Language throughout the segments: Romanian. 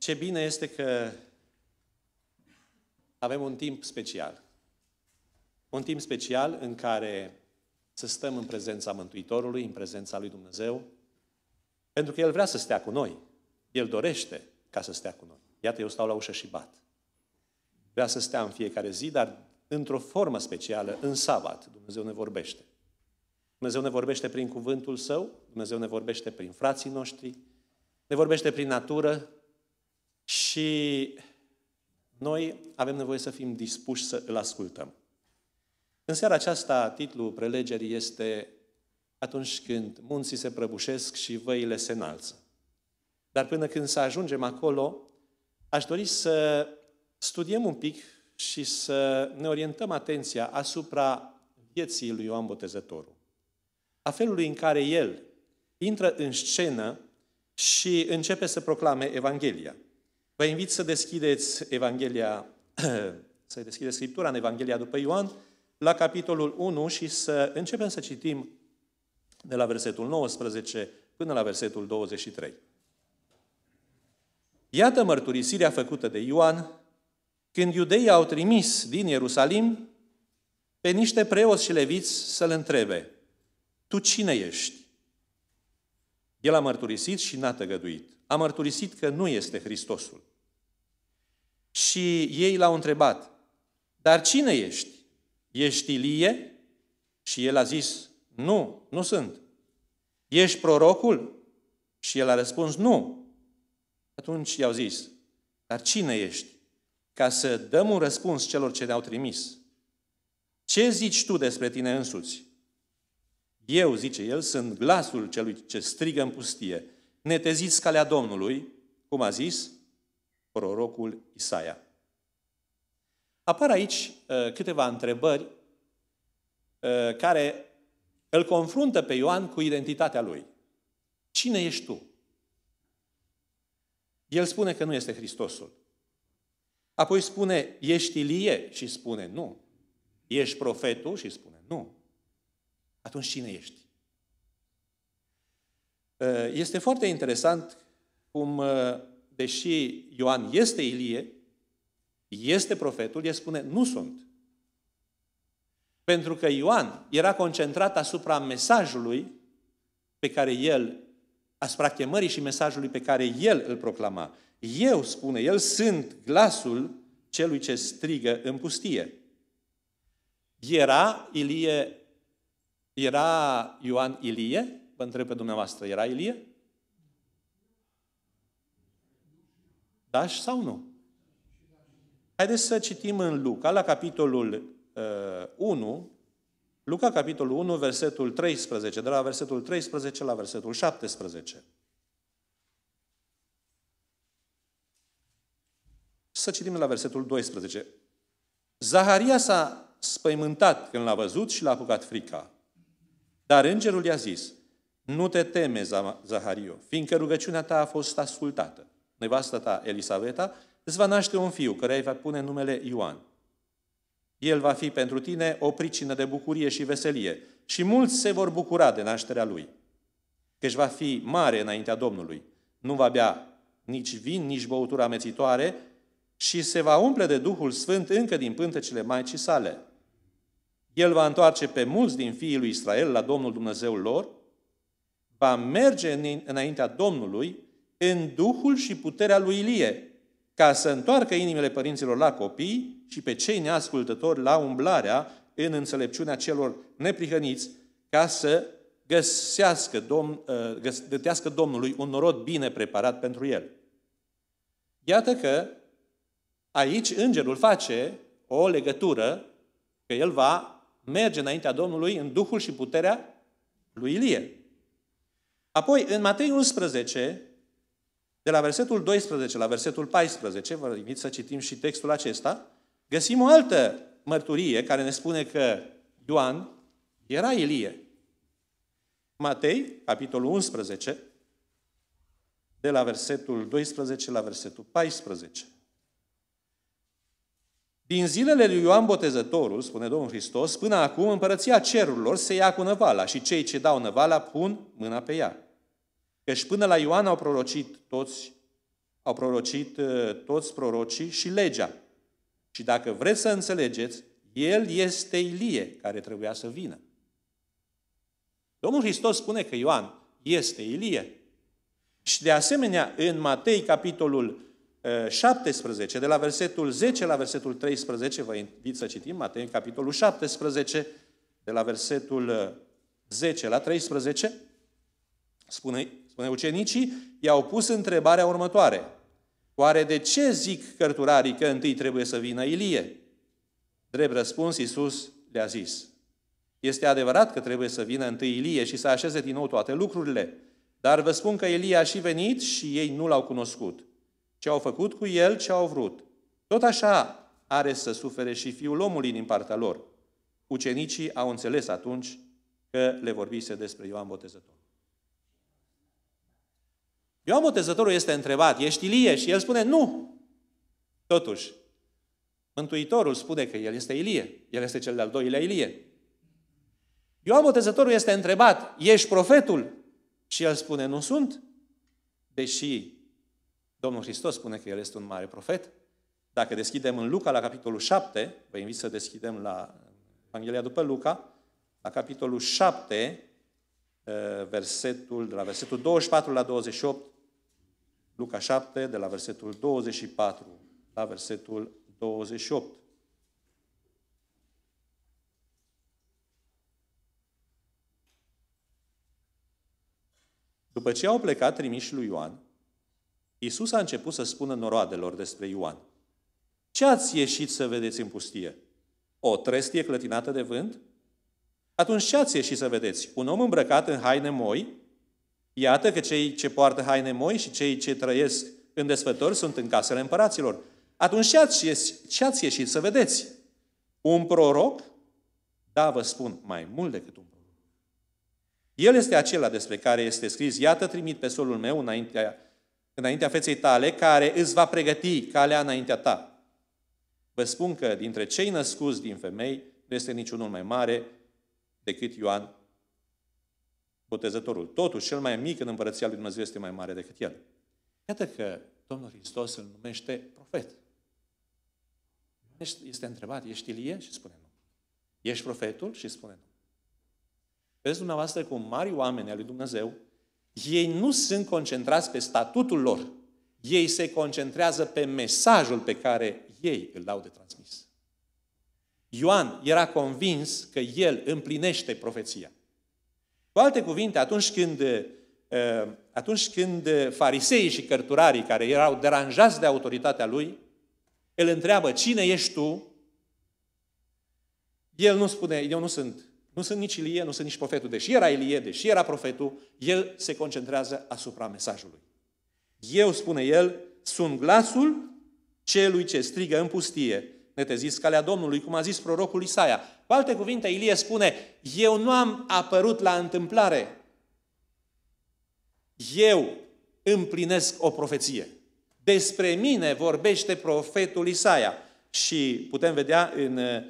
Ce bine este că avem un timp special. Un timp special în care să stăm în prezența Mântuitorului, în prezența lui Dumnezeu, pentru că El vrea să stea cu noi. El dorește ca să stea cu noi. Iată, eu stau la ușă și bat. Vrea să stea în fiecare zi, dar într-o formă specială, în sabat, Dumnezeu ne vorbește. Dumnezeu ne vorbește prin cuvântul Său, Dumnezeu ne vorbește prin frații noștri, ne vorbește prin natură, și noi avem nevoie să fim dispuși să îl ascultăm. În seara aceasta, titlul prelegerii este Atunci când munții se prăbușesc și văile se înalță. Dar până când să ajungem acolo, aș dori să studiem un pic și să ne orientăm atenția asupra vieții lui Ioan Botezătorul. A felului în care el intră în scenă și începe să proclame Evanghelia. Vă invit să deschideți Evanghelia, să deschideți Scriptura în Evanghelia după Ioan, la capitolul 1 și să începem să citim de la versetul 19 până la versetul 23. Iată mărturisirea făcută de Ioan când iudeii au trimis din Ierusalim pe niște preoți și leviți să-l întrebe, Tu cine ești? El a mărturisit și n-a tăgăduit. A mărturisit că nu este Hristosul. Și ei l-au întrebat, dar cine ești? Ești Ilie? Și el a zis, nu, nu sunt. Ești prorocul? Și el a răspuns, nu. Atunci i-au zis, dar cine ești? Ca să dăm un răspuns celor ce ne-au trimis. Ce zici tu despre tine însuți? Eu, zice el, sunt glasul celui ce strigă în pustie. Neteziți calea Domnului, cum a zis, prorocul Isaia. Apar aici uh, câteva întrebări uh, care îl confruntă pe Ioan cu identitatea lui. Cine ești tu? El spune că nu este Hristosul. Apoi spune, ești Ilie? Și spune, nu. Ești profetul? Și spune, nu. Atunci cine ești? Uh, este foarte interesant cum deși Ioan este Ilie, este profetul, el spune, nu sunt. Pentru că Ioan era concentrat asupra mesajului pe care el, asupra chemării și mesajului pe care el îl proclama. Eu, spune el, sunt glasul celui ce strigă în pustie. Era Ilie, era Ioan Ilie? Vă întreb pe dumneavoastră, era Ilie? Da sau nu? Haideți să citim în Luca, la capitolul uh, 1, Luca, capitolul 1, versetul 13, de la versetul 13 la versetul 17. Să citim la versetul 12. Zaharia s-a spăimântat când l-a văzut și l-a apucat frica. Dar îngerul i-a zis, nu te teme, Zahario, fiindcă rugăciunea ta a fost ascultată nevastă ta, Elisaveta, îți va naște un fiu, care îi va pune numele Ioan. El va fi pentru tine o pricină de bucurie și veselie și mulți se vor bucura de nașterea lui, căci va fi mare înaintea Domnului. Nu va bea nici vin, nici băutură amețitoare și se va umple de Duhul Sfânt încă din pântecele Maicii sale. El va întoarce pe mulți din fiii lui Israel la Domnul Dumnezeul lor, va merge înaintea Domnului în Duhul și puterea lui Ilie, ca să întoarcă inimile părinților la copii și pe cei neascultători la umblarea în înțelepciunea celor neprihăniți, ca să găsească domn, ă, gătească Domnului un norod bine preparat pentru el. Iată că aici îngerul face o legătură că el va merge înaintea Domnului în Duhul și puterea lui Ilie. Apoi, în Matei 11, de la versetul 12 la versetul 14, vă invit să citim și textul acesta, găsim o altă mărturie care ne spune că Ioan era Ilie. Matei, capitolul 11, de la versetul 12 la versetul 14. Din zilele lui Ioan Botezătorul, spune Domnul Hristos, până acum împărăția cerurilor se ia cu năvala și cei ce dau năvala pun mâna pe ea. Că și până la Ioan au prorocit toți, au prorocit uh, toți prorocii și legea. Și dacă vreți să înțelegeți, el este Ilie care trebuia să vină. Domnul Hristos spune că Ioan este Ilie. Și de asemenea, în Matei, capitolul 17, uh, de la versetul 10 la versetul 13, vă invit să citim Matei, capitolul 17, de la versetul 10 uh, la 13, spune Spune, ucenicii i-au pus întrebarea următoare. Oare de ce zic cărturarii că întâi trebuie să vină Ilie? Drept răspuns, Iisus le-a zis. Este adevărat că trebuie să vină întâi Ilie și să așeze din nou toate lucrurile. Dar vă spun că Ilie a și venit și ei nu l-au cunoscut. Ce au făcut cu el, ce au vrut. Tot așa are să sufere și fiul omului din partea lor. Ucenicii au înțeles atunci că le vorbise despre Ioan Botezător. Ioan Botezătorul este întrebat, ești Ilie? Și el spune, nu! Totuși, Mântuitorul spune că el este Ilie. El este cel de-al doilea Ilie. Ioan Botezătorul este întrebat, ești profetul? Și el spune, nu sunt. Deși Domnul Hristos spune că el este un mare profet. Dacă deschidem în Luca la capitolul 7, vă invit să deschidem la Evanghelia după Luca, la capitolul 7, Eh, versetul, de la versetul 24 la 28, Luca 7, de la versetul 24 la versetul 28. După ce au plecat trimiși lui Ioan, Iisus a început să spună noroadelor despre Ioan. Ce ați ieșit să vedeți în pustie? O trestie clătinată de vânt? Atunci ce ați ieșit să vedeți? Un om îmbrăcat în haine moi? Iată că cei ce poartă haine moi și cei ce trăiesc în desfători sunt în casele împăraților. Atunci ce ați, ieșit, ce ați ieșit să vedeți? Un proroc? Da, vă spun, mai mult decât un proroc. El este acela despre care este scris, iată trimit pe solul meu înaintea, înaintea feței tale, care îți va pregăti calea înaintea ta. Vă spun că dintre cei născuți din femei nu este niciunul mai mare decât Ioan Botezătorul. Totuși, cel mai mic în împărăția lui Dumnezeu este mai mare decât el. Iată că Domnul Hristos îl numește profet. Este întrebat, ești Ilie? Și spune nu. Ești profetul? Și spune nu. Vedeți dumneavoastră cum mari oameni al lui Dumnezeu, ei nu sunt concentrați pe statutul lor. Ei se concentrează pe mesajul pe care ei îl dau de transmis. Ioan era convins că el împlinește profeția. Cu alte cuvinte, atunci când, uh, atunci când fariseii și cărturarii care erau deranjați de autoritatea lui, el întreabă, cine ești tu? El nu spune, eu nu sunt, nu sunt nici Ilie, nu sunt nici profetul. Deși era Ilie, deși era profetul, el se concentrează asupra mesajului. Eu, spune el, sunt glasul celui ce strigă în pustie, netezis calea Domnului, cum a zis prorocul Isaia. Cu alte cuvinte, Ilie spune, eu nu am apărut la întâmplare. Eu împlinesc o profeție. Despre mine vorbește profetul Isaia. Și putem vedea în eh,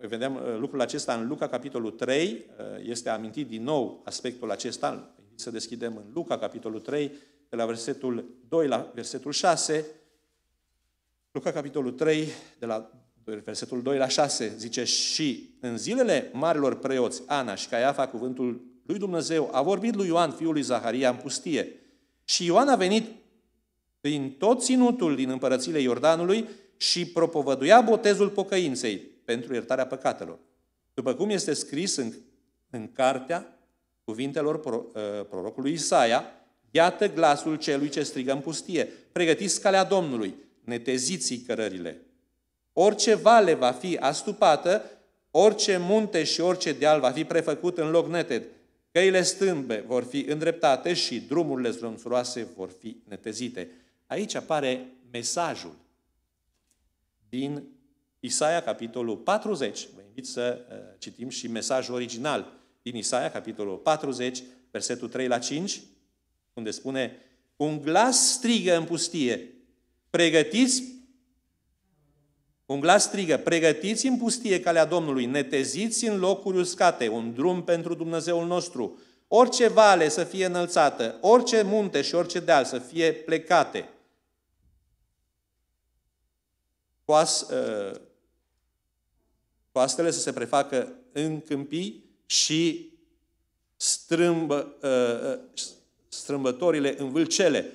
vedem eh, lucrul acesta în Luca, capitolul 3, eh, este amintit din nou aspectul acesta, să deschidem în Luca, capitolul 3, de la versetul 2 la versetul 6, Luca capitolul 3, de la versetul 2 la 6, zice Și în zilele marilor preoți, Ana și Caiafa, cuvântul lui Dumnezeu, a vorbit lui Ioan, fiul lui Zaharia, în pustie. Și Ioan a venit prin tot ținutul din împărățile Iordanului și propovăduia botezul pocăinței pentru iertarea păcatelor. După cum este scris în, în cartea cuvintelor pro, uh, prorocului Isaia, iată glasul celui ce strigă în pustie, pregătiți calea Domnului, neteziți cărările. Orice vale va fi astupată, orice munte și orice deal va fi prefăcut în loc neted. Căile stâmbe vor fi îndreptate și drumurile zlămțuroase vor fi netezite. Aici apare mesajul din Isaia, capitolul 40. Vă invit să uh, citim și mesajul original din Isaia, capitolul 40, versetul 3 la 5, unde spune Un glas strigă în pustie, Pregătiți, un glas strigă, pregătiți în pustie calea Domnului, neteziți în locuri uscate, un drum pentru Dumnezeul nostru, orice vale să fie înălțată, orice munte și orice deal să fie plecate. Coas, ă, coastele să se prefacă în câmpii și strâmbă, ă, ă, strâmbătorile în vâlcele.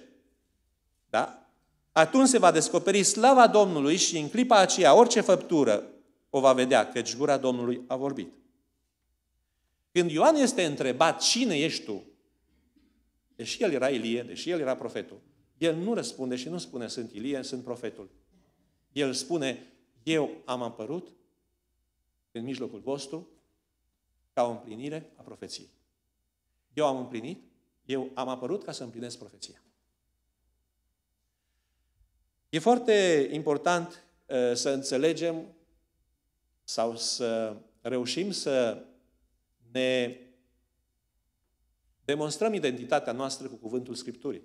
Da? atunci se va descoperi slava Domnului și în clipa aceea orice făptură o va vedea, căci gura Domnului a vorbit. Când Ioan este întrebat cine ești tu, deși el era Ilie, deși el era profetul, el nu răspunde și nu spune sunt Ilie, sunt profetul. El spune, eu am apărut în mijlocul vostru ca o împlinire a profeției. Eu am împlinit, eu am apărut ca să împlinesc profeția. E foarte important uh, să înțelegem sau să reușim să ne demonstrăm identitatea noastră cu cuvântul Scripturii.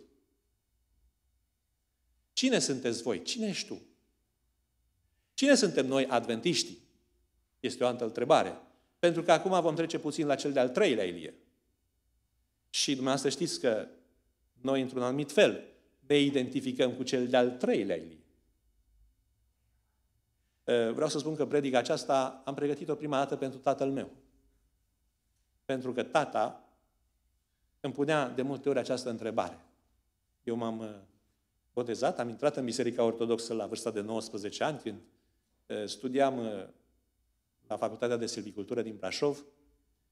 Cine sunteți voi? Cine ești tu? Cine suntem noi adventiștii? Este o altă întrebare. Pentru că acum vom trece puțin la cel de-al treilea Ilie. Și dumneavoastră știți că noi, într-un anumit fel, ne identificăm cu cel de-al treilea Ilie. Ă, vreau să spun că predica aceasta am pregătit-o prima dată pentru tatăl meu. Pentru că tata îmi punea de multe ori această întrebare. Eu m-am ă, botezat, am intrat în Biserica Ortodoxă la vârsta de 19 ani, când ă, studiam la Facultatea de Silvicultură din Brașov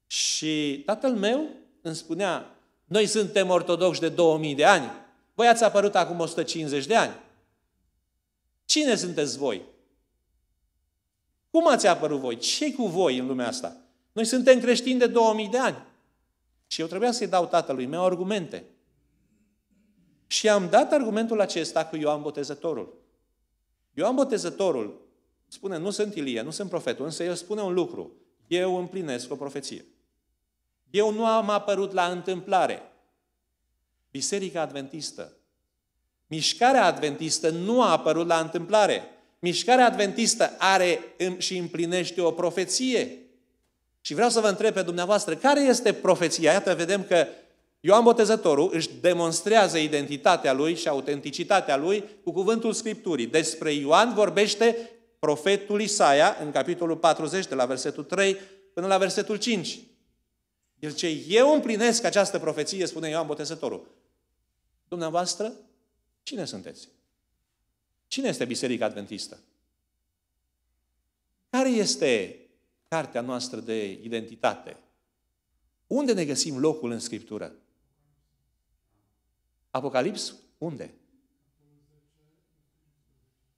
și tatăl meu îmi spunea, noi suntem ortodoxi de 2000 de ani, voi ați apărut acum 150 de ani. Cine sunteți voi? Cum ați apărut voi? ce cu voi în lumea asta? Noi suntem creștini de 2000 de ani. Și eu trebuia să-i dau tatălui meu argumente. Și am dat argumentul acesta cu Ioan Botezătorul. Ioan Botezătorul spune, nu sunt Ilie, nu sunt profetul, însă el spune un lucru. Eu împlinesc o profeție. Eu nu am apărut la întâmplare. Biserica Adventistă. Mișcarea Adventistă nu a apărut la întâmplare. Mișcarea Adventistă are și împlinește o profeție. Și vreau să vă întreb pe dumneavoastră, care este profeția? Iată, vedem că Ioan Botezătorul își demonstrează identitatea lui și autenticitatea lui cu cuvântul Scripturii. Despre Ioan vorbește profetul Isaia în capitolul 40, de la versetul 3 până la versetul 5. El ce eu împlinesc această profeție, spune Ioan Botezătorul. Dumneavoastră, cine sunteți? Cine este Biserica Adventistă? Care este cartea noastră de identitate? Unde ne găsim locul în Scriptură? Apocalips? Unde?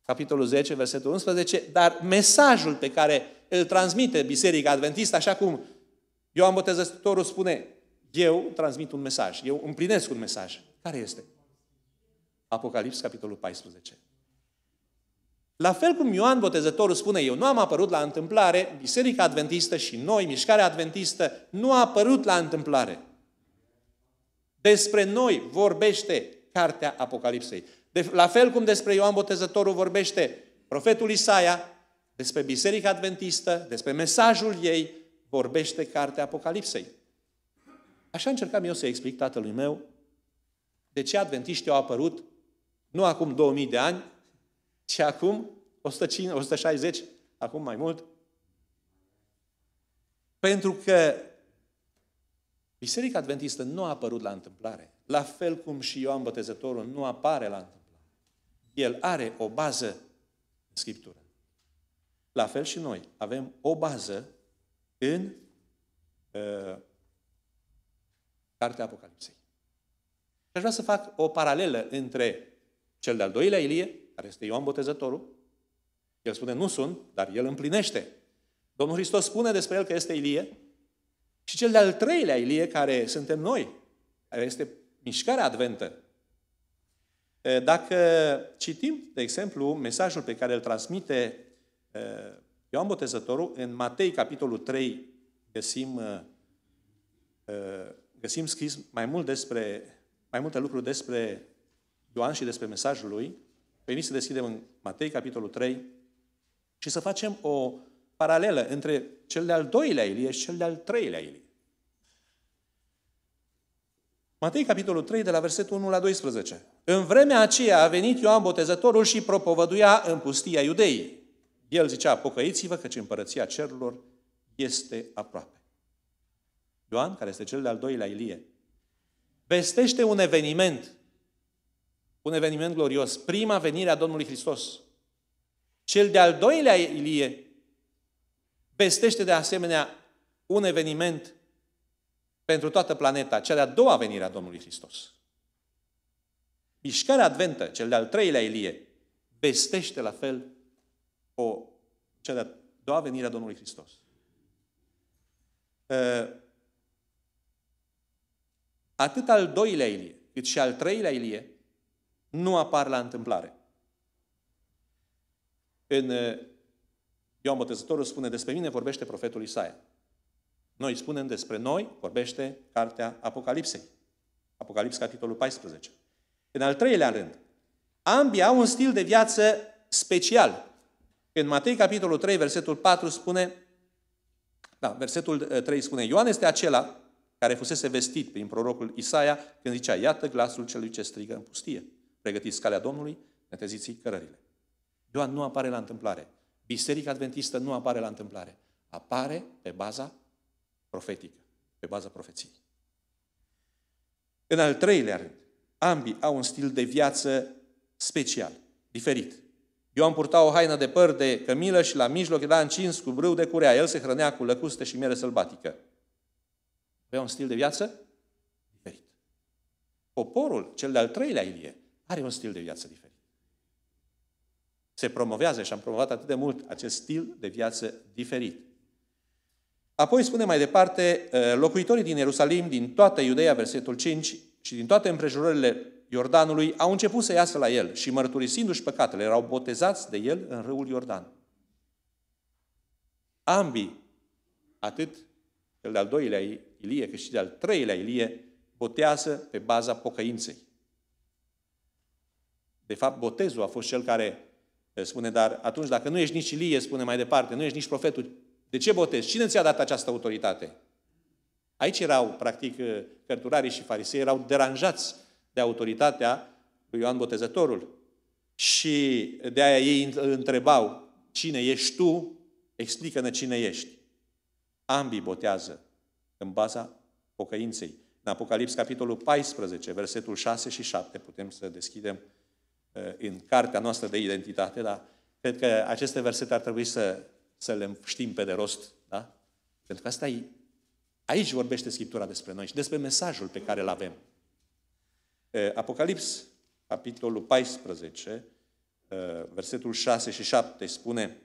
Capitolul 10, versetul 11, dar mesajul pe care îl transmite Biserica Adventistă, așa cum Ioan Botezătorul spune, eu transmit un mesaj, eu împlinesc un mesaj. Care este? Apocalips, capitolul 14. La fel cum Ioan Botezătorul spune, eu nu am apărut la întâmplare, Biserica Adventistă și noi, Mișcarea Adventistă, nu a apărut la întâmplare. Despre noi vorbește cartea Apocalipsei. De, la fel cum despre Ioan Botezătorul vorbește profetul Isaia, despre Biserica Adventistă, despre mesajul ei, vorbește cartea Apocalipsei. Așa încercam eu să explic tatălui meu de ce adventiștii au apărut nu acum 2000 de ani, ci acum 150, 160, acum mai mult? Pentru că Biserica Adventistă nu a apărut la întâmplare. La fel cum și Ioan Botezătorul nu apare la întâmplare. El are o bază în Scriptură. La fel și noi avem o bază în uh, Cartea Apocalipsei aș vrea să fac o paralelă între cel de-al doilea Ilie, care este Ioan Botezătorul. El spune, nu sunt, dar el împlinește. Domnul Hristos spune despre el că este Ilie. Și cel de-al treilea Ilie, care suntem noi, care este mișcarea adventă. Dacă citim, de exemplu, mesajul pe care îl transmite Ioan Botezătorul, în Matei, capitolul 3, găsim, găsim scris mai mult despre mai multe lucruri despre Ioan și despre mesajul lui, veniți să deschidem în Matei, capitolul 3, și să facem o paralelă între cel de-al doilea Ilie și cel de-al treilea Ilie. Matei, capitolul 3, de la versetul 1 la 12. În vremea aceea a venit Ioan Botezătorul și propovăduia în pustia iudeii. El zicea, pocăiți-vă căci împărăția cerurilor este aproape. Ioan, care este cel de-al doilea Ilie, vestește un eveniment, un eveniment glorios, prima venire a Domnului Hristos. Cel de-al doilea Ilie vestește de asemenea un eveniment pentru toată planeta, cea de-a doua venire a Domnului Hristos. Mișcarea adventă, cel de-al treilea Ilie, vestește la fel o cea de-a doua venire a Domnului Hristos. Uh, atât al doilea Ilie, cât și al treilea Ilie, nu apar la întâmplare. În uh, Ioan Botezătorul spune despre mine, vorbește profetul Isaia. Noi spunem despre noi, vorbește cartea Apocalipsei. Apocalipsa capitolul 14. În al treilea rând, ambii au un stil de viață special. În Matei, capitolul 3, versetul 4 spune, da, versetul 3 uh, spune, Ioan este acela care fusese vestit prin prorocul Isaia când zicea, iată glasul celui ce strigă în pustie. Pregătiți calea Domnului, neteziți cărările. Ioan nu apare la întâmplare. Biserica Adventistă nu apare la întâmplare. Apare pe baza profetică, pe baza profeției. În al treilea rând, ambii au un stil de viață special, diferit. Ioan purta o haină de păr de cămilă și la mijloc era încins cu brâu de curea. El se hrănea cu lăcuste și miere sălbatică avea un stil de viață diferit. Poporul, cel de-al treilea Ilie, are un stil de viață diferit. Se promovează și am promovat atât de mult acest stil de viață diferit. Apoi spune mai departe, uh, locuitorii din Ierusalim, din toată Iudeea, versetul 5, și din toate împrejurările Iordanului, au început să iasă la el și mărturisindu-și păcatele, erau botezați de el în râul Iordan. Ambii, atât cel de-al doilea Ilie, cât și de-al treilea Ilie, botează pe baza pocăinței. De fapt, botezul a fost cel care eh, spune, dar atunci dacă nu ești nici Ilie, spune mai departe, nu ești nici profetul, de ce botezi? Cine ți-a dat această autoritate? Aici erau, practic, eh, cărturarii și farisei erau deranjați de autoritatea lui Ioan Botezătorul. Și de aia ei îl întrebau, cine ești tu? Explică-ne cine ești. Ambii botează în baza pocăinței. În Apocalips, capitolul 14, versetul 6 și 7, putem să deschidem eh, în cartea noastră de identitate, dar cred că aceste versete ar trebui să, să le știm pe de rost, da? Pentru că asta e... Aici vorbește Scriptura despre noi și despre mesajul pe care îl avem. Eh, Apocalips, capitolul 14, eh, versetul 6 și 7 spune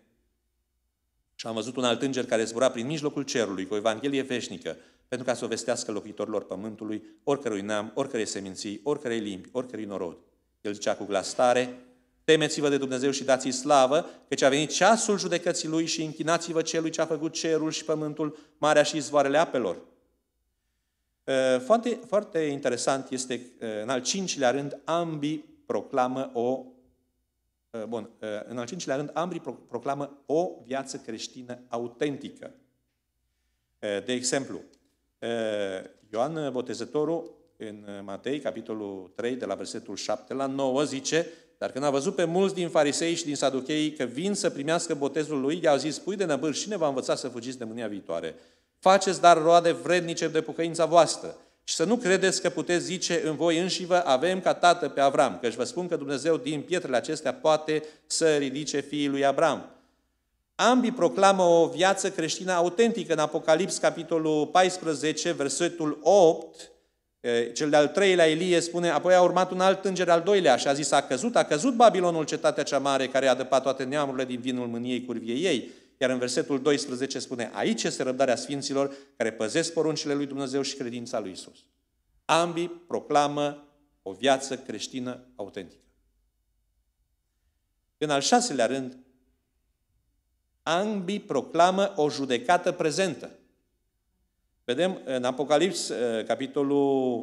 și am văzut un alt înger care zbura prin mijlocul cerului cu o evanghelie veșnică, pentru ca să o vestească locuitorilor pământului, oricărui neam, oricărei seminții, oricărei limbi, oricărui norod. El zicea cu glas tare, temeți-vă de Dumnezeu și dați-i slavă, căci a venit ceasul judecății lui și închinați-vă celui ce a făcut cerul și pământul, marea și izvoarele apelor. Foarte, foarte interesant este, în al cincilea rând, ambii proclamă o Eh, bun, eh, în al cincilea rând, ambrii proclamă o viață creștină autentică. Eh, de exemplu, Ioan Botezătorul în Matei, capitolul 3, de la versetul 7 la 9, zice Dar când a văzut pe mulți din farisei și din saduchei că vin să primească botezul lui, i-au zis, pui de năbâr, cine va învăța să fugiți de mânia viitoare? Faceți dar roade vrednice de pucăința voastră. Și să nu credeți că puteți zice în voi înșivă, avem ca tată pe Avram, căci vă spun că Dumnezeu din pietrele acestea poate să ridice fiii lui Avram. Ambii proclamă o viață creștină autentică în Apocalips, capitolul 14, versetul 8, cel de-al treilea elie spune, apoi a urmat un alt înger al doilea și a zis, a căzut, a căzut Babilonul, cetatea cea mare, care a adăpat toate neamurile din vinul mâniei curviei ei. Iar în versetul 12 spune, aici este răbdarea sfinților care păzesc poruncile lui Dumnezeu și credința lui Isus. Ambii proclamă o viață creștină autentică. În al șaselea rând, ambii proclamă o judecată prezentă. Vedem în Apocalips, eh, capitolul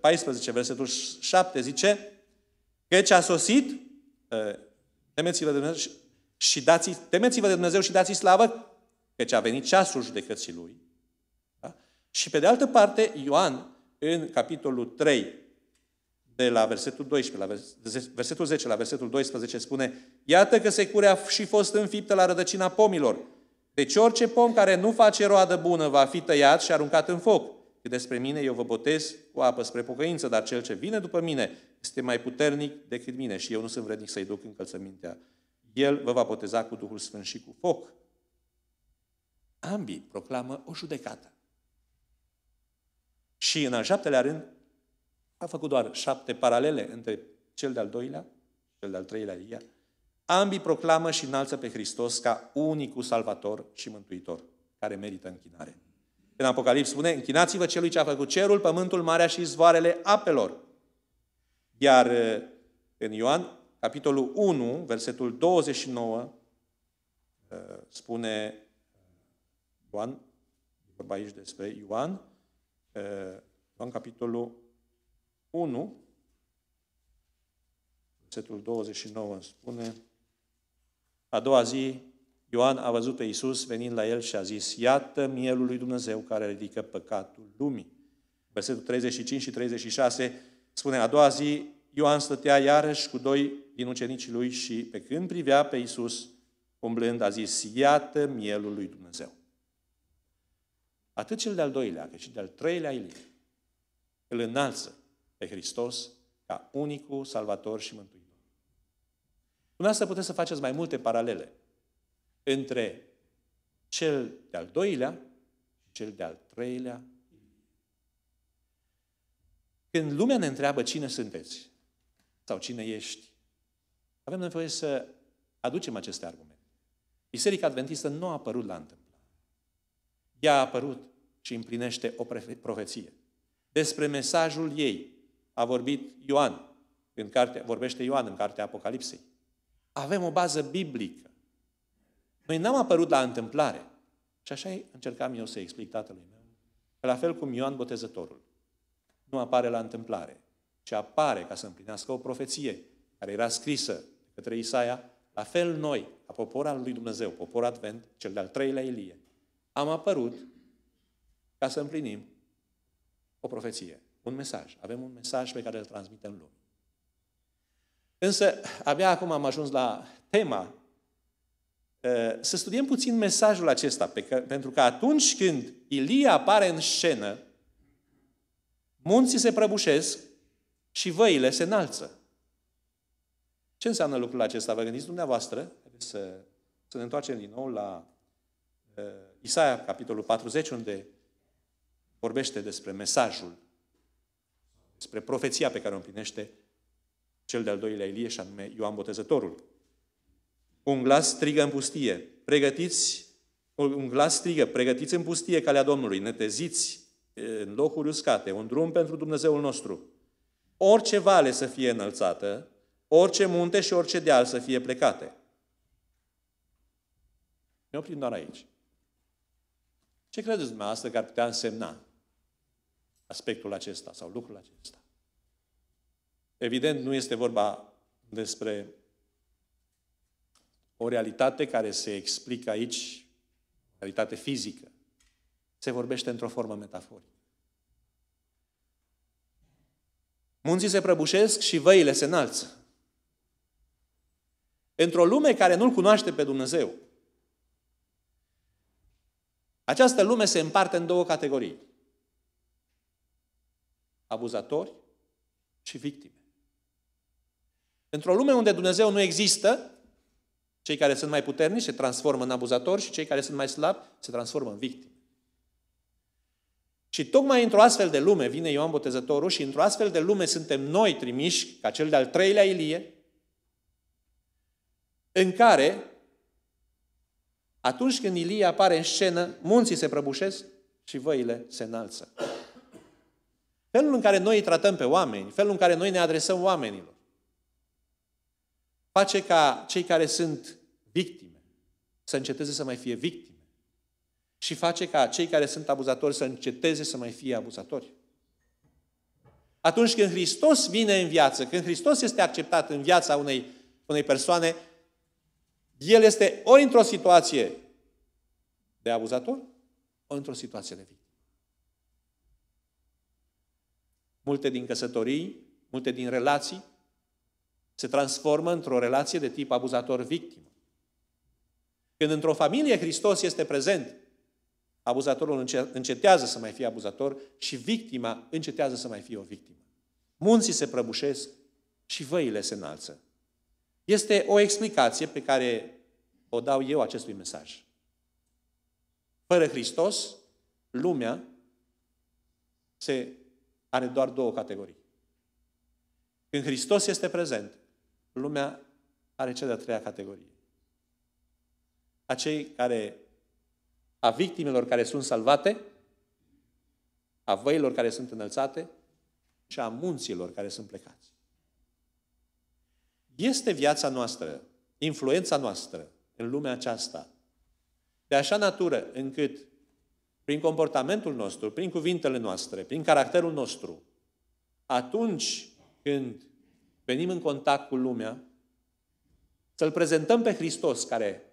14, eh, eh, versetul 7, zice Căci a sosit, temeți-vă de Dumnezeu, și dați temeți-vă de Dumnezeu și dați slavă, căci a venit ceasul judecății Lui. Da? Și pe de altă parte, Ioan, în capitolul 3, de la versetul 12, la versetul 10 la versetul 12 spune Iată că securea și fost înfiptă la rădăcina pomilor. Deci orice pom care nu face roadă bună va fi tăiat și aruncat în foc. Că despre mine eu vă botez cu apă spre pocăință, dar cel ce vine după mine este mai puternic decât mine și eu nu sunt vrednic să-i duc încălțămintea el vă va boteza cu Duhul Sfânt și cu foc. Ambii proclamă o judecată. Și în al șaptelea rând, a făcut doar șapte paralele între cel de-al doilea, cel de-al treilea Ilia. Ambii proclamă și înalță pe Hristos ca unicul salvator și mântuitor, care merită închinare. În Apocalips spune, închinați-vă celui ce a făcut cerul, pământul, marea și izvoarele apelor. Iar eh, în Ioan capitolul 1, versetul 29, uh, spune uh, Ioan, vorba aici despre Ioan, uh, Ioan capitolul 1, versetul 29 spune, a doua zi, Ioan a văzut pe Iisus venind la el și a zis, iată mielul lui Dumnezeu care ridică păcatul lumii. Versetul 35 și 36 spune, a doua zi, Ioan stătea iarăși cu doi din ucenicii lui și pe când privea pe Iisus, umblând, a zis, iată mielul lui Dumnezeu. Atât cel de-al doilea, cât și de-al treilea Ilie îl înalță pe Hristos ca unicul salvator și mântuitor. asta puteți să faceți mai multe paralele între cel de-al doilea și cel de-al treilea. Când lumea ne întreabă cine sunteți, sau cine ești. Avem nevoie să aducem aceste argumente. Biserica Adventistă nu a apărut la întâmplare. Ea a apărut și împlinește o profeție. Despre mesajul ei a vorbit Ioan, în carte, vorbește Ioan în cartea Apocalipsei. Avem o bază biblică. Noi n-am apărut la întâmplare. Și așa încercam eu să explic tatălui meu. Că la fel cum Ioan Botezătorul nu apare la întâmplare, ce apare ca să împlinească o profeție care era scrisă către Isaia, la fel noi, a popor al lui Dumnezeu, popor advent, cel de-al treilea Ilie, am apărut ca să împlinim o profeție, un mesaj. Avem un mesaj pe care îl transmitem lumii. Însă, abia acum am ajuns la tema. Ă, să studiem puțin mesajul acesta, pe că, pentru că atunci când Ilie apare în scenă, munții se prăbușesc, și văile se înalță. Ce înseamnă lucrul acesta? Vă gândiți dumneavoastră? Să, să ne întoarcem din nou la uh, Isaia, capitolul 40, unde vorbește despre mesajul, despre profeția pe care o împlinește cel de-al doilea Ilie, și anume Ioan Botezătorul. Un glas strigă în pustie, pregătiți, un glas strigă, pregătiți în pustie calea Domnului, neteziți uh, în locuri uscate, un drum pentru Dumnezeul nostru orice vale să fie înălțată, orice munte și orice deal să fie plecate. Ne oprim doar aici. Ce credeți dumneavoastră că ar putea însemna aspectul acesta sau lucrul acesta? Evident, nu este vorba despre o realitate care se explică aici, realitate fizică. Se vorbește într-o formă metaforică. Munții se prăbușesc și văile se înalță. Într-o lume care nu-L cunoaște pe Dumnezeu, această lume se împarte în două categorii. Abuzatori și victime. Într-o lume unde Dumnezeu nu există, cei care sunt mai puternici se transformă în abuzatori și cei care sunt mai slabi se transformă în victime. Și tocmai într-o astfel de lume vine Ioan Botezătorul și într-o astfel de lume suntem noi trimiși, ca cel de-al treilea Ilie, în care, atunci când Ilie apare în scenă, munții se prăbușesc și văile se înalță. Felul în care noi îi tratăm pe oameni, felul în care noi ne adresăm oamenilor, face ca cei care sunt victime să înceteze să mai fie victime și face ca cei care sunt abuzatori să înceteze să mai fie abuzatori. Atunci când Hristos vine în viață, când Hristos este acceptat în viața unei, unei persoane, el este ori într-o situație de abuzator, ori într-o situație de victimă. Multe din căsătorii, multe din relații se transformă într-o relație de tip abuzator-victimă. Când într-o familie Hristos este prezent, Abuzatorul încetează să mai fie abuzator și victima încetează să mai fie o victimă. Munții se prăbușesc și văile se înalță. Este o explicație pe care o dau eu acestui mesaj. Fără Hristos, lumea se are doar două categorii. Când Hristos este prezent, lumea are cea de-a treia categorie. Acei care a victimelor care sunt salvate, a văilor care sunt înălțate și a munților care sunt plecați. Este viața noastră, influența noastră în lumea aceasta, de așa natură încât prin comportamentul nostru, prin cuvintele noastre, prin caracterul nostru, atunci când venim în contact cu lumea, să-L prezentăm pe Hristos care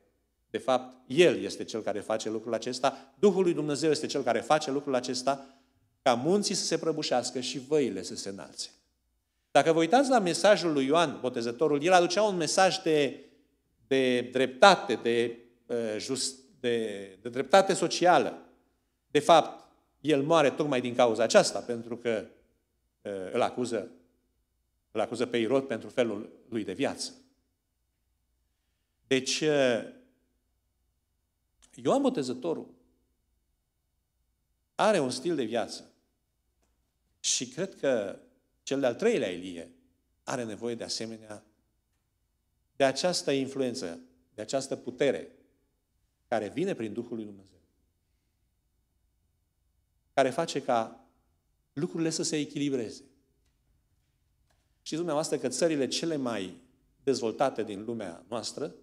de fapt, El este Cel care face lucrul acesta, Duhul lui Dumnezeu este Cel care face lucrul acesta, ca munții să se prăbușească și văile să se înalțe. Dacă vă uitați la mesajul lui Ioan Botezătorul, el aducea un mesaj de, de dreptate, de, uh, just, de, de dreptate socială. De fapt, el moare tocmai din cauza aceasta, pentru că uh, îl acuză, îl acuză pe Irod pentru felul lui de viață. Deci, uh, Ioan Botezătorul are un stil de viață și cred că cel de-al treilea Elie are nevoie de asemenea de această influență, de această putere care vine prin Duhul lui Dumnezeu. Care face ca lucrurile să se echilibreze. Știți dumneavoastră că țările cele mai dezvoltate din lumea noastră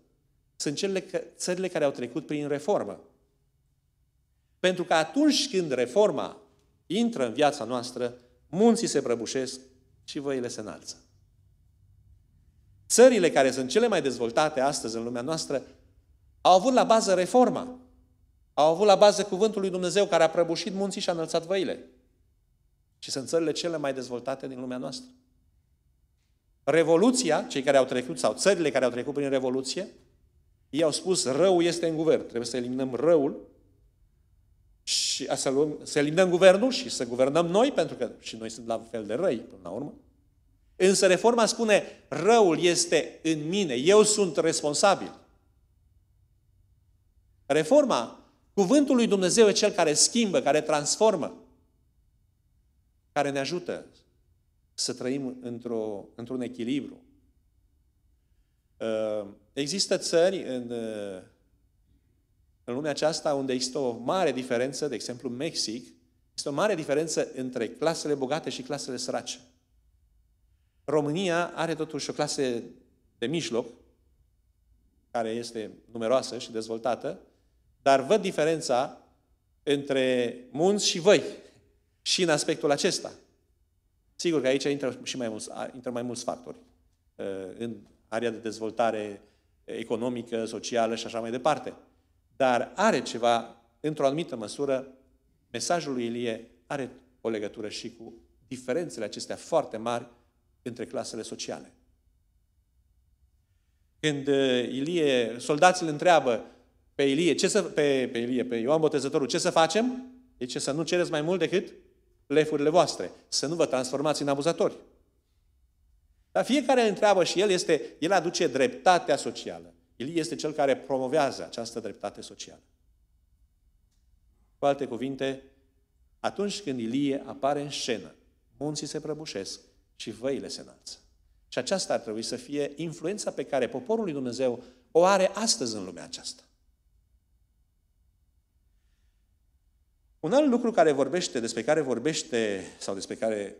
sunt cele, țările care au trecut prin reformă. Pentru că atunci când reforma intră în viața noastră, munții se prăbușesc și văile se înalță. Țările care sunt cele mai dezvoltate astăzi în lumea noastră au avut la bază reforma. Au avut la bază cuvântul lui Dumnezeu care a prăbușit munții și a înălțat văile. Și sunt țările cele mai dezvoltate din lumea noastră. Revoluția, cei care au trecut, sau țările care au trecut prin Revoluție, ei au spus, răul este în guvern, trebuie să eliminăm răul și să, luăm, să eliminăm guvernul și să guvernăm noi, pentru că și noi suntem la fel de răi până la urmă. Însă reforma spune, răul este în mine, eu sunt responsabil. Reforma, cuvântul lui Dumnezeu e cel care schimbă, care transformă, care ne ajută să trăim într un într-un echilibru. Ă, există țări în, ă, în lumea aceasta unde există o mare diferență, de exemplu Mexic, este o mare diferență între clasele bogate și clasele sărace. România are totuși o clasă de mijloc, care este numeroasă și dezvoltată, dar văd diferența între munți și văi și în aspectul acesta. Sigur că aici intră și mai mulți, intră mai mulți factori ă, în area de dezvoltare economică, socială și așa mai departe. Dar are ceva, într-o anumită măsură, mesajul lui Ilie are o legătură și cu diferențele acestea foarte mari între clasele sociale. Când uh, Ilie, soldații îl întreabă pe Ilie, ce să, pe, pe Ilie, pe Ioan Botezătorul, ce să facem? Deci să nu cereți mai mult decât lefurile voastre, să nu vă transformați în abuzatori. Dar fiecare întreabă și el este, el aduce dreptatea socială. El este cel care promovează această dreptate socială. Cu alte cuvinte, atunci când Ilie apare în scenă, munții se prăbușesc și văile se înalță. Și aceasta ar trebui să fie influența pe care poporul lui Dumnezeu o are astăzi în lumea aceasta. Un alt lucru care vorbește, despre care vorbește sau despre care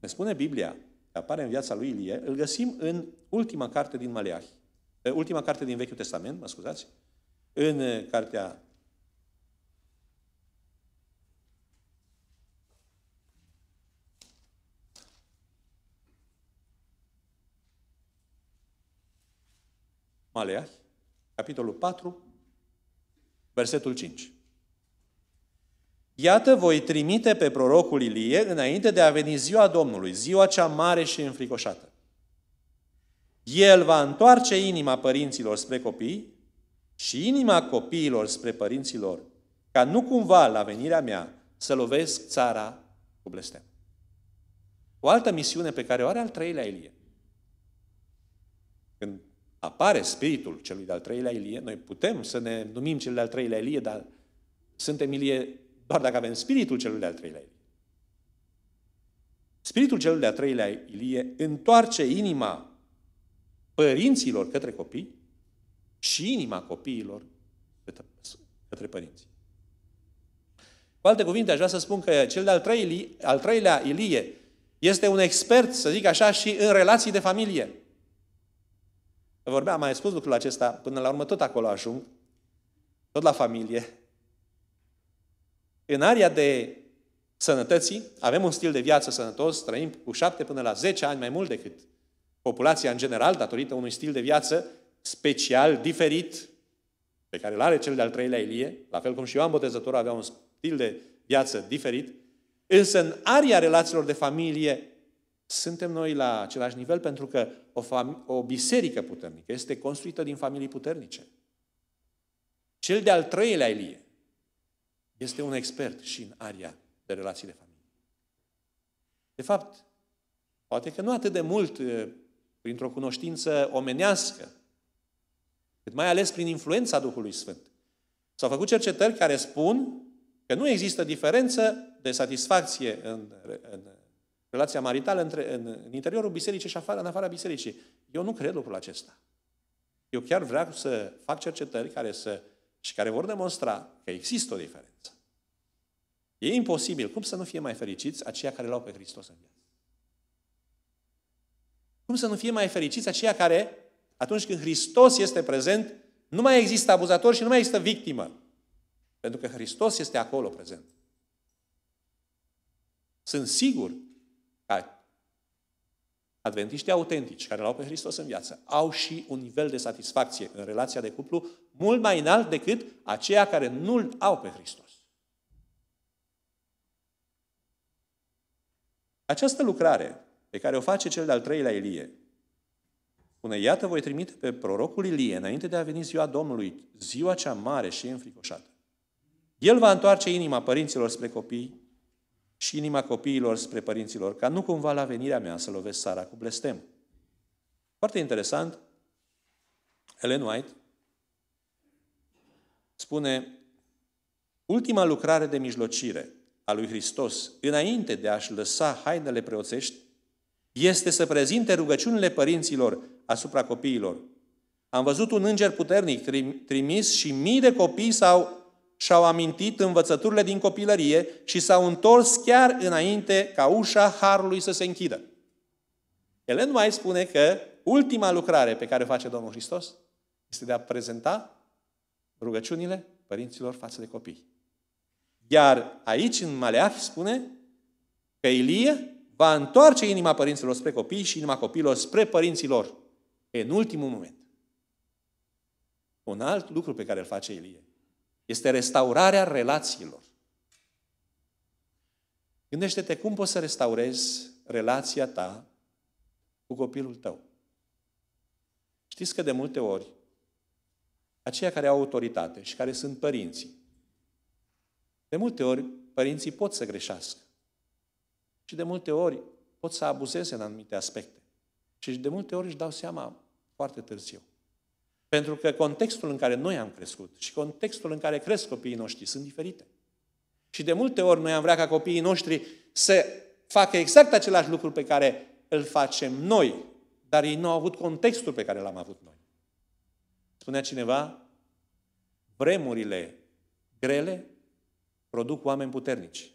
ne spune Biblia, apare în viața lui Ilie, îl găsim în ultima carte din Maleahi. Ultima carte din Vechiul Testament, mă scuzați, în cartea Maleah, capitolul 4, versetul 5. Iată, voi trimite pe prorocul Ilie înainte de a veni ziua Domnului, ziua cea mare și înfricoșată. El va întoarce inima părinților spre copii și inima copiilor spre părinților, ca nu cumva la venirea mea să lovesc țara cu blestem. O altă misiune pe care o are al treilea Ilie. Când apare spiritul celui de-al treilea Ilie, noi putem să ne numim cel de-al treilea Ilie, dar suntem Ilie doar dacă avem spiritul celui de-al treilea Ilie. Spiritul celui de-al treilea Ilie întoarce inima părinților către copii și inima copiilor către părinți. Cu alte cuvinte, aș vrea să spun că cel de-al treilea, al treilea Ilie este un expert, să zic așa, și în relații de familie. Vorbeam, am mai spus lucrul acesta, până la urmă tot acolo ajung, tot la familie, în area de sănătății, avem un stil de viață sănătos, trăim cu 7 până la 10 ani mai mult decât populația în general, datorită unui stil de viață special, diferit, pe care îl are cel de-al treilea Ilie, la fel cum și Ioan Botezător avea un stil de viață diferit, însă în area relațiilor de familie suntem noi la același nivel pentru că o, fam- o biserică puternică este construită din familii puternice. Cel de-al treilea Ilie este un expert și în aria de relații de familie. De fapt, poate că nu atât de mult printr-o cunoștință omenească, cât mai ales prin influența Duhului Sfânt. S-au făcut cercetări care spun că nu există diferență de satisfacție în, în relația maritală între, în, în interiorul bisericii și afară, în afara bisericii. Eu nu cred lucrul acesta. Eu chiar vreau să fac cercetări care să și care vor demonstra că există o diferență. E imposibil. Cum să nu fie mai fericiți aceia care l-au pe Hristos în viață? Cum să nu fie mai fericiți aceia care, atunci când Hristos este prezent, nu mai există abuzator și nu mai există victimă. Pentru că Hristos este acolo prezent. Sunt sigur adventiștii autentici, care l-au pe Hristos în viață, au și un nivel de satisfacție în relația de cuplu mult mai înalt decât aceia care nu-L au pe Hristos. Această lucrare pe care o face cel de-al treilea Elie, spune, iată, voi trimite pe prorocul Ilie înainte de a veni ziua Domnului, ziua cea mare și înfricoșată. El va întoarce inima părinților spre copii și inima copiilor spre părinților, ca nu cumva la venirea mea să lovesc Sara cu blestem. Foarte interesant, Ellen White spune, ultima lucrare de mijlocire a lui Hristos, înainte de a-și lăsa hainele preoțești, este să prezinte rugăciunile părinților asupra copiilor. Am văzut un înger puternic trimis și mii de copii s-au și-au amintit învățăturile din copilărie și s-au întors chiar înainte ca ușa Harului să se închidă. Ellen mai spune că ultima lucrare pe care o face Domnul Hristos este de a prezenta rugăciunile părinților față de copii. Iar aici, în Maleah, spune că Ilie va întoarce inima părinților spre copii și inima copiilor spre părinților în ultimul moment. Un alt lucru pe care îl face Ilie este restaurarea relațiilor. Gândește-te cum poți să restaurezi relația ta cu copilul tău. Știți că de multe ori aceia care au autoritate și care sunt părinții, de multe ori părinții pot să greșească și de multe ori pot să abuzeze în anumite aspecte și de multe ori își dau seama foarte târziu. Pentru că contextul în care noi am crescut și contextul în care cresc copiii noștri sunt diferite. Și de multe ori noi am vrea ca copiii noștri să facă exact același lucru pe care îl facem noi, dar ei nu au avut contextul pe care l-am avut noi. Spunea cineva, vremurile grele produc oameni puternici.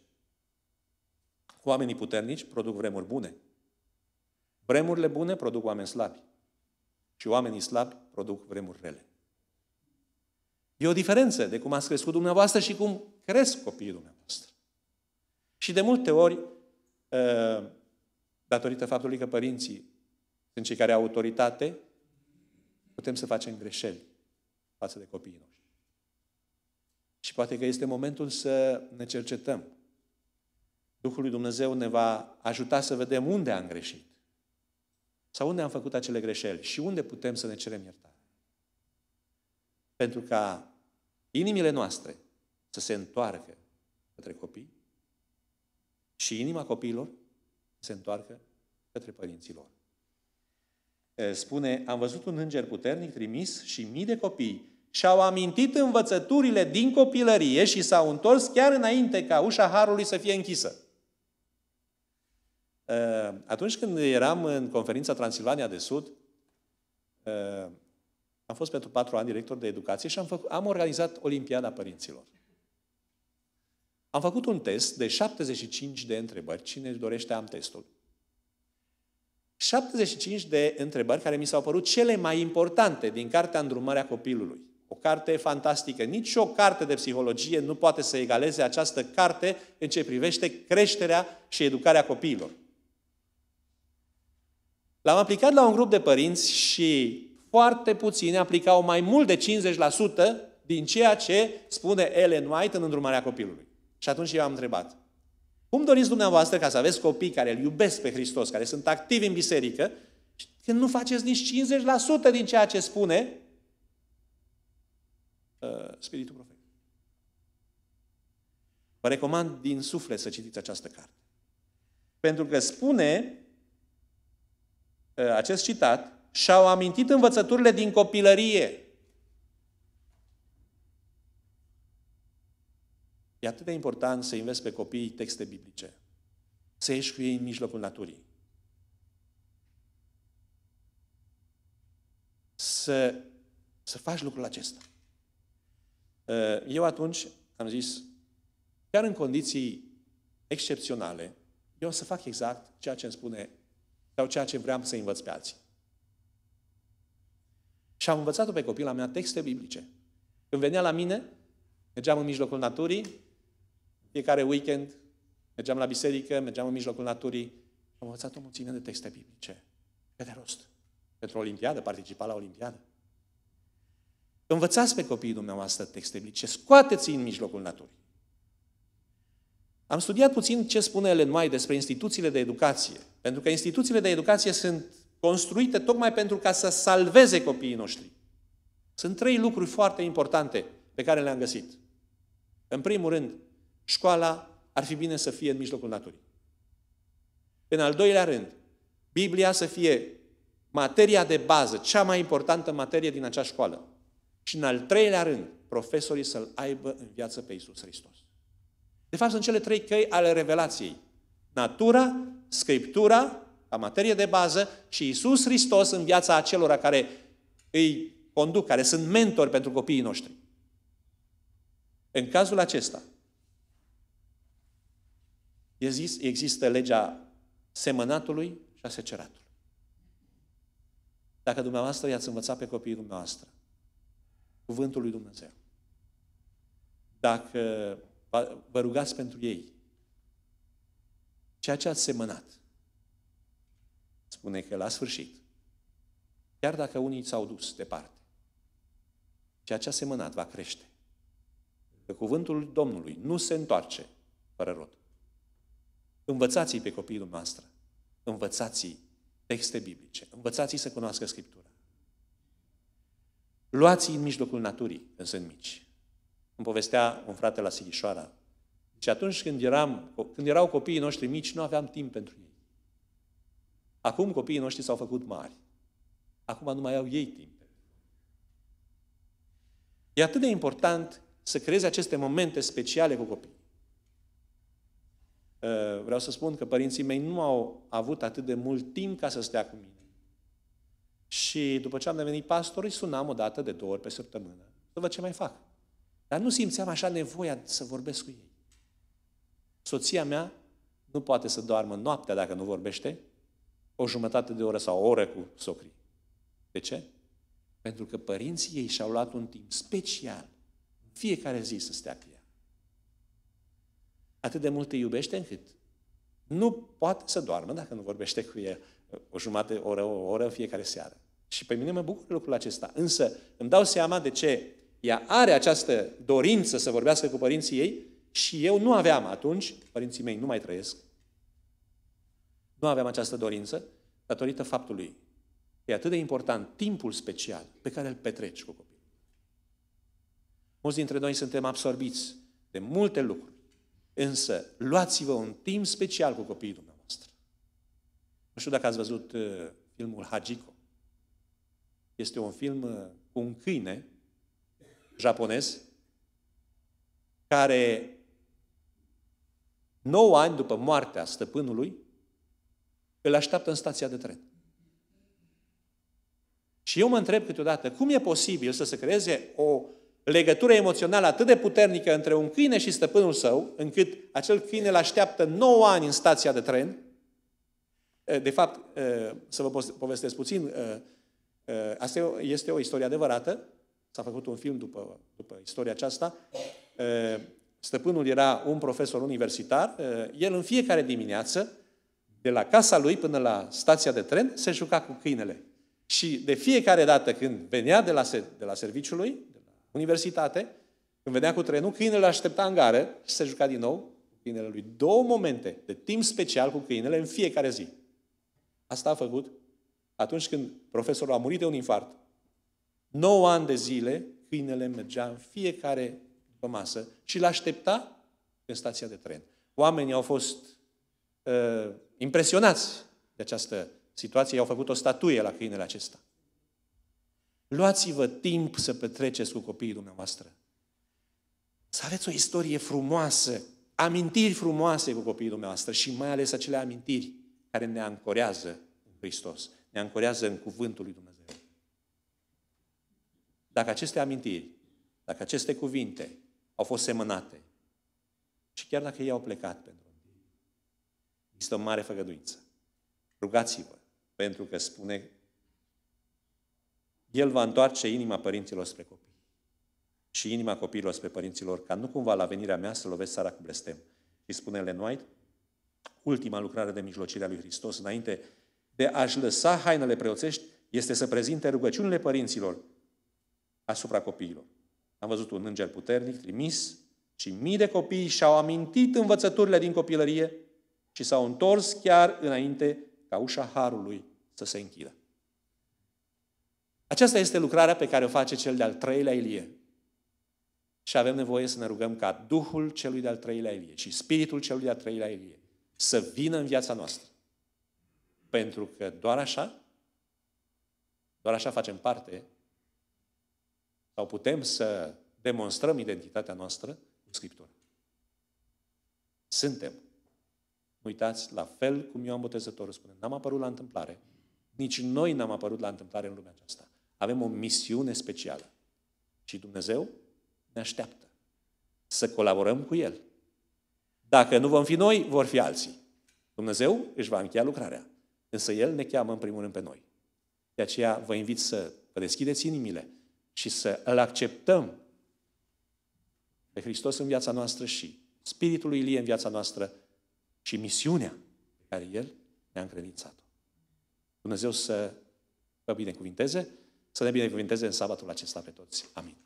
Oamenii puternici produc vremuri bune. Vremurile bune produc oameni slabi și oamenii slabi produc vremuri rele. E o diferență de cum ați crescut dumneavoastră și cum cresc copiii dumneavoastră. Și de multe ori, ă, datorită faptului că părinții sunt cei care au autoritate, putem să facem greșeli față de copiii noștri. Și poate că este momentul să ne cercetăm. Duhul lui Dumnezeu ne va ajuta să vedem unde am greșit. Sau unde am făcut acele greșeli și unde putem să ne cerem iertare? Pentru ca inimile noastre să se întoarcă către copii și inima copiilor se întoarcă către părinții lor. Spune, am văzut un înger puternic trimis și mii de copii și-au amintit învățăturile din copilărie și s-au întors chiar înainte ca ușa Harului să fie închisă. Ă, atunci când eram în conferința Transilvania de Sud, ă, am fost pentru patru ani director de educație și am, făcut, am organizat Olimpiada Părinților. Am făcut un test de 75 de întrebări. Cine își dorește, am testul. 75 de întrebări care mi s-au părut cele mai importante din cartea Îndrumarea copilului. O carte fantastică. Nici o carte de psihologie nu poate să egaleze această carte în ce privește creșterea și educarea copiilor. L-am aplicat la un grup de părinți și foarte puțini aplicau mai mult de 50% din ceea ce spune Ellen White în îndrumarea copilului. Și atunci eu am întrebat, cum doriți dumneavoastră ca să aveți copii care îl iubesc pe Hristos, care sunt activi în biserică, când nu faceți nici 50% din ceea ce spune uh, Spiritul Profet? Vă recomand din suflet să citiți această carte. Pentru că spune Ă, acest citat, și-au amintit învățăturile din copilărie. E atât de important să înveți pe copii texte biblice. Să ieși cu ei în mijlocul naturii. Să, să faci lucrul acesta. Ă, eu atunci am zis, chiar în condiții excepționale, eu o să fac exact ceea ce îmi spune sau ceea ce vreau să învăț pe alții. Și am învățat-o pe copila mea texte biblice. Când venea la mine, mergeam în mijlocul naturii, fiecare weekend mergeam la biserică, mergeam în mijlocul naturii, am învățat o mulțime de texte biblice. Pe de rost. Pentru Olimpiadă, participa la Olimpiadă. Învățați pe copiii dumneavoastră texte biblice, scoateți-i în mijlocul naturii. Am studiat puțin ce spune Ellen White despre instituțiile de educație. Pentru că instituțiile de educație sunt construite tocmai pentru ca să salveze copiii noștri. Sunt trei lucruri foarte importante pe care le-am găsit. În primul rând, școala ar fi bine să fie în mijlocul naturii. În al doilea rând, Biblia să fie materia de bază, cea mai importantă materie din acea școală. Și în al treilea rând, profesorii să-L aibă în viață pe Iisus Hristos. De fapt, sunt cele trei căi ale revelației. Natura, Scriptura, ca materie de bază, și Isus Hristos în viața acelora care îi conduc, care sunt mentori pentru copiii noștri. În cazul acesta, există legea semănatului și a seceratului. Dacă dumneavoastră i-ați învățat pe copiii dumneavoastră cuvântul lui Dumnezeu, dacă Vă rugați pentru ei. Ceea ce ați semănat. Spune că la sfârșit, chiar dacă unii s-au dus departe, ceea ce a semănat va crește. Că cuvântul Domnului nu se întoarce fără rod. Învățați-i pe copiii dumneavoastră. Învățați-i texte biblice. Învățați-i să cunoască Scriptura. Luați-i în mijlocul naturii când sunt mici. Îmi povestea un frate la Sighișoara. Și atunci când, eram, când erau copiii noștri mici, nu aveam timp pentru ei. Acum copiii noștri s-au făcut mari. Acum nu mai au ei timp. E atât de important să creezi aceste momente speciale cu copiii. Uh, vreau să spun că părinții mei nu au avut atât de mult timp ca să stea cu mine. Și după ce am devenit pastor, îi sunam o dată de două ori pe săptămână să văd ce mai fac. Dar nu simțeam așa nevoia să vorbesc cu ei. Soția mea nu poate să doarmă noaptea dacă nu vorbește o jumătate de oră sau o oră cu socrii. De ce? Pentru că părinții ei și-au luat un timp special fiecare zi să stea cu ea. Atât de mult te iubește încât nu poate să doarmă dacă nu vorbește cu ea o jumătate, o oră, o oră în fiecare seară. Și pe mine mă bucur lucrul acesta. Însă îmi dau seama de ce ea are această dorință să vorbească cu părinții ei și eu nu aveam atunci, părinții mei nu mai trăiesc, nu aveam această dorință datorită faptului E atât de important timpul special pe care îl petreci cu copilul. Mulți dintre noi suntem absorbiți de multe lucruri, însă luați-vă un timp special cu copiii dumneavoastră. Nu știu dacă ați văzut uh, filmul Hagico. Este un film uh, cu un câine japonez, care 9 ani după moartea stăpânului, îl așteaptă în stația de tren. Și eu mă întreb câteodată, cum e posibil să se creeze o legătură emoțională atât de puternică între un câine și stăpânul său, încât acel câine îl așteaptă 9 ani în stația de tren. Eh, de fapt, eh, să vă povestesc puțin, eh, asta este o istorie adevărată. S-a făcut un film după, după istoria aceasta. Stăpânul era un profesor universitar. El în fiecare dimineață, de la casa lui până la stația de tren, se juca cu câinele. Și de fiecare dată când venea de la, de la serviciul lui, de la universitate, când venea cu trenul, câinele aștepta în gară și se juca din nou cu câinele lui. Două momente de timp special cu câinele în fiecare zi. Asta a făcut atunci când profesorul a murit de un infart 9 ani de zile, câinele mergea în fiecare după masă și l-aștepta în stația de tren. Oamenii au fost uh, impresionați de această situație, i-au făcut o statuie la câinele acesta. Luați-vă timp să petreceți cu copiii dumneavoastră. Să aveți o istorie frumoasă, amintiri frumoase cu copiii dumneavoastră și mai ales acele amintiri care ne ancorează în Hristos, ne ancorează în Cuvântul lui Dumnezeu. Dacă aceste amintiri, dacă aceste cuvinte au fost semănate și chiar dacă ei au plecat pentru mine, există o mare făgăduință. Rugați-vă, pentru că spune el va întoarce inima părinților spre copii și inima copiilor spre părinților, ca nu cumva la venirea mea să lovesc țara cu blestem. Și spune Lenoit, ultima lucrare de mijlocire a lui Hristos, înainte de a-și lăsa hainele preoțești, este să prezinte rugăciunile părinților asupra copiilor. Am văzut un înger puternic trimis și mii de copii și-au amintit învățăturile din copilărie și s-au întors chiar înainte ca ușa Harului să se închidă. Aceasta este lucrarea pe care o face cel de-al treilea Ilie. Și avem nevoie să ne rugăm ca Duhul celui de-al treilea Ilie și Spiritul celui de-al treilea Ilie să vină în viața noastră. Pentru că doar așa, doar așa facem parte sau putem să demonstrăm identitatea noastră în Scriptură. Suntem. Uitați, la fel cum i-am Botezătorul spune, n-am apărut la întâmplare, nici noi n-am apărut la întâmplare în lumea aceasta. Avem o misiune specială. Și Dumnezeu ne așteaptă să colaborăm cu El. Dacă nu vom fi noi, vor fi alții. Dumnezeu își va încheia lucrarea. Însă El ne cheamă în primul rând pe noi. De aceea vă invit să vă deschideți inimile, și să îl acceptăm pe Hristos în viața noastră și Spiritul lui Ilie în viața noastră și misiunea pe care El ne-a încredințat-o. Dumnezeu să vă binecuvinteze, să ne binecuvinteze în sabatul acesta pe toți. Amin.